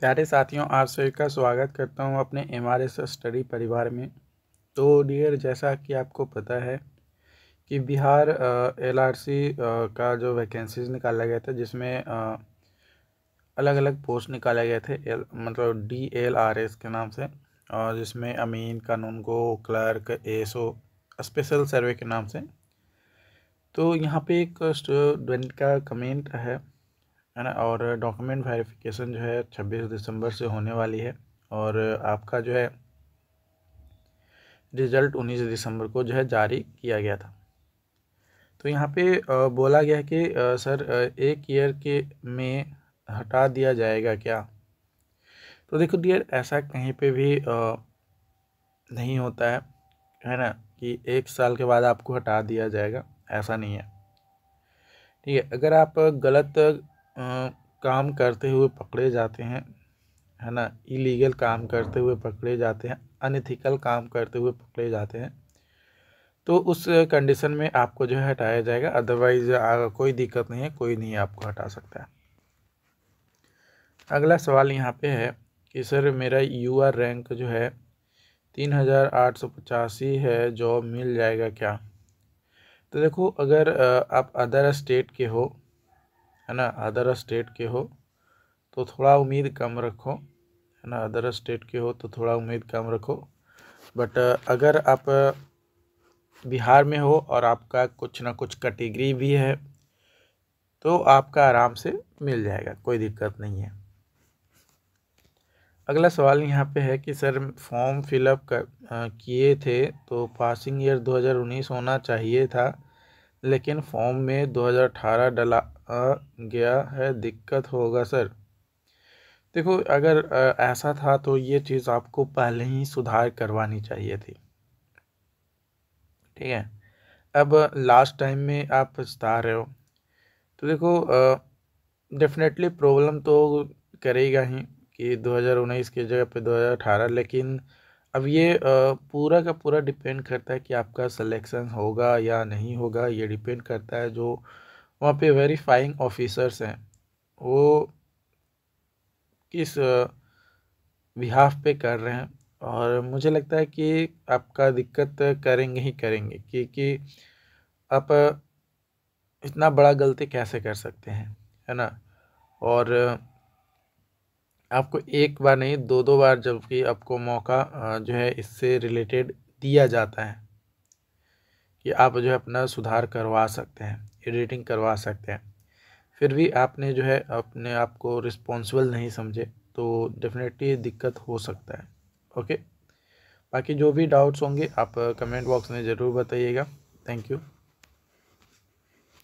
प्यारे साथियों आप सभी का स्वागत करता हूं अपने एम आर एस स्टडी परिवार में तो डियर जैसा कि आपको पता है कि बिहार एल आर सी का जो वैकेंसीज निकाला गया था जिसमें आ, अलग अलग पोस्ट निकाले गए थे एल मतलब डी एल आर एस के नाम से और जिसमें अमीन कानून गो clerk S O special survey के नाम से तो यहाँ पे एक स्टूडेंट का कमेंट है है ना और डॉक्यूमेंट वेरिफिकेशन जो है छब्बीस दिसंबर से होने वाली है और आपका जो है रिज़ल्ट उन्नीस दिसंबर को जो है जारी किया गया था तो यहाँ पे बोला गया कि सर एक ईयर के में हटा दिया जाएगा क्या तो देखो डियर ऐसा कहीं पे भी नहीं होता है है ना कि एक साल के बाद आपको हटा दिया जाएगा ऐसा नहीं है ठीक है अगर आप गलत काम करते हुए पकड़े जाते हैं है ना इलीगल काम करते हुए पकड़े जाते हैं अनथिकल काम करते हुए पकड़े जाते हैं तो उस कंडीशन में आपको जो है हटाया जाएगा अदरवाइज़ कोई दिक्कत नहीं है कोई नहीं आपको हटा सकता है अगला सवाल यहाँ पे है कि सर मेरा यू आर रैंक जो है तीन हज़ार आठ सौ पचासी है जॉब मिल जाएगा क्या तो देखो अगर आप अदर स्टेट के हो है ना अदर स्टेट के हो तो थोड़ा उम्मीद कम रखो है ना अदर स्टेट के हो तो थोड़ा उम्मीद कम रखो बट अगर आप बिहार में हो और आपका कुछ ना कुछ कैटेगरी भी है तो आपका आराम से मिल जाएगा कोई दिक्कत नहीं है अगला सवाल यहाँ पे है कि सर फॉर्म फिलअप कर किए थे तो पासिंग ईयर 2019 होना चाहिए था लेकिन फॉर्म में 2018 डला आ गया है दिक्कत होगा सर देखो अगर ऐसा था तो ये चीज़ आपको पहले ही सुधार करवानी चाहिए थी ठीक है अब लास्ट टाइम में आप पछता रहे हो तो देखो डेफिनेटली प्रॉब्लम तो करेगा ही कि 2019 की जगह पे 2018 लेकिन अब ये पूरा का पूरा डिपेंड करता है कि आपका सिलेक्शन होगा या नहीं होगा ये डिपेंड करता है जो वहाँ पे वेरीफाइंग ऑफिसर्स हैं वो किस बिहाफ पे कर रहे हैं और मुझे लगता है कि आपका दिक्कत करेंगे ही करेंगे क्योंकि आप इतना बड़ा गलती कैसे कर सकते हैं है ना और आपको एक बार नहीं दो दो बार जबकि आपको मौका जो है इससे रिलेटेड दिया जाता है कि आप जो है अपना सुधार करवा सकते हैं एडिटिंग करवा सकते हैं फिर भी आपने जो है अपने आप को रिस्पॉन्सिबल नहीं समझे तो डेफिनेटली दिक्कत हो सकता है ओके बाकी जो भी डाउट्स होंगे आप कमेंट बॉक्स में ज़रूर बताइएगा थैंक यू